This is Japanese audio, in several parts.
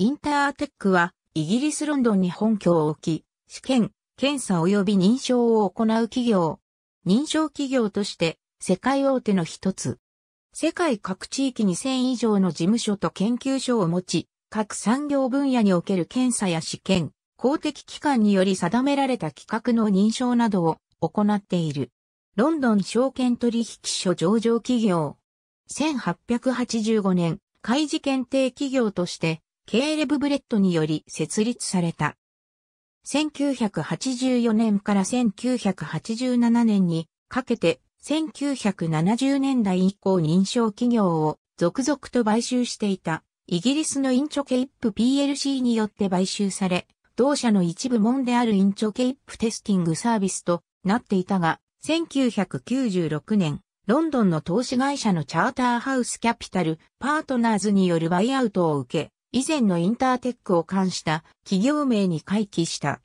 インターテックは、イギリス・ロンドンに本拠を置き、試験、検査及び認証を行う企業。認証企業として、世界大手の一つ。世界各地域1 0 0 0以上の事務所と研究所を持ち、各産業分野における検査や試験、公的機関により定められた企画の認証などを行っている。ロンドン証券取引所上場企業。1885年、開示検定企業として、ケーレブ・ブレットにより設立された。1984年から1987年にかけて1970年代以降認証企業を続々と買収していたイギリスのインチョケイップ PLC によって買収され、同社の一部門であるインチョケイップテスティングサービスとなっていたが、1996年、ロンドンの投資会社のチャーターハウスキャピタルパートナーズによるバイアウトを受け、以前のインターテックを冠した企業名に回帰した。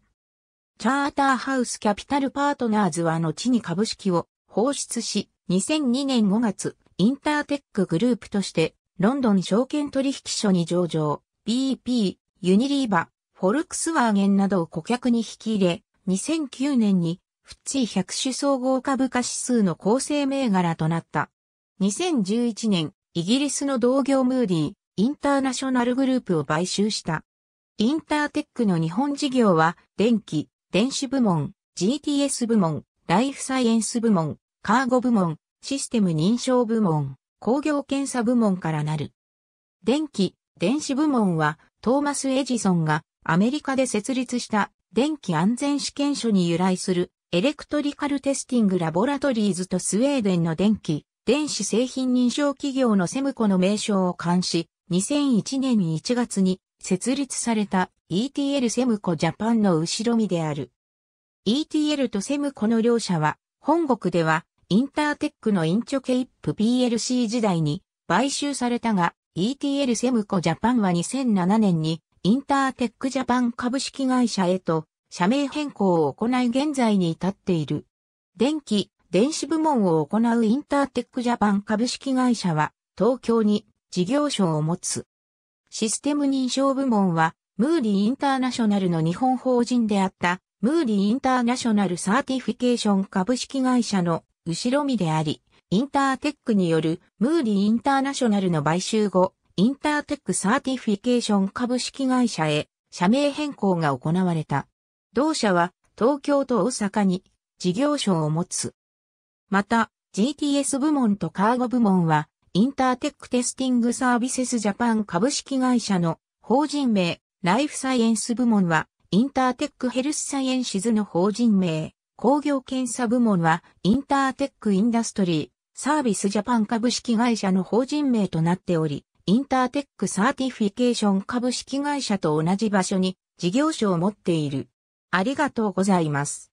チャーターハウスキャピタルパートナーズは後に株式を放出し、2002年5月、インターテックグループとして、ロンドン証券取引所に上場、BP、ユニリーバ、フォルクスワーゲンなどを顧客に引き入れ、2009年に、フッチー100種総合株価指数の構成銘柄となった。2011年、イギリスの同業ムーディー、インターナショナルグループを買収した。インターテックの日本事業は、電気、電子部門、GTS 部門、ライフサイエンス部門、カーゴ部門、システム認証部門、工業検査部門からなる。電気、電子部門は、トーマス・エジソンがアメリカで設立した電気安全試験所に由来するエレクトリカルテスティングラボラトリーズとスウェーデンの電気、電子製品認証企業のセムコの名称を監視、2001年1月に設立された ETL セムコジャパンの後ろ身である。ETL とセムコの両社は、本国ではインターテックのインチョケイップ PLC 時代に買収されたが、ETL セムコジャパンは2007年にインターテックジャパン株式会社へと社名変更を行い現在に至っている。電気、電子部門を行うインターテックジャパン株式会社は東京に事業所を持つ。システム認証部門は、ムーデーインターナショナルの日本法人であった、ムーデーインターナショナルサーティフィケーション株式会社の後ろ身であり、インターテックによるムーデーインターナショナルの買収後、インターテックサーティフィケーション株式会社へ社名変更が行われた。同社は東京と大阪に事業所を持つ。また、GTS 部門とカーゴ部門はインターテックテスティングサービセスジャパン株式会社の法人名、ライフサイエンス部門は、インターテックヘルスサイエンシズの法人名、工業検査部門は、インターテックインダストリー、サービスジャパン株式会社の法人名となっており、インターテックサーティフィケーション株式会社と同じ場所に事業所を持っている。ありがとうございます。